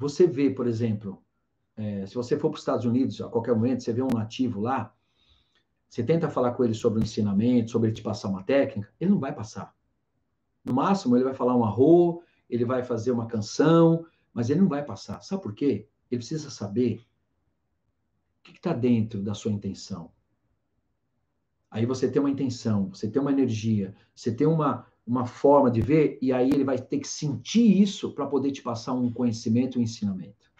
Você vê, por exemplo, é, se você for para os Estados Unidos, a qualquer momento, você vê um nativo lá, você tenta falar com ele sobre o ensinamento, sobre ele te passar uma técnica, ele não vai passar. No máximo, ele vai falar um arro, ele vai fazer uma canção, mas ele não vai passar. Sabe por quê? Ele precisa saber o que está dentro da sua intenção. Aí você tem uma intenção, você tem uma energia, você tem uma, uma forma de ver, e aí ele vai ter que sentir isso para poder te passar um conhecimento, um ensinamento.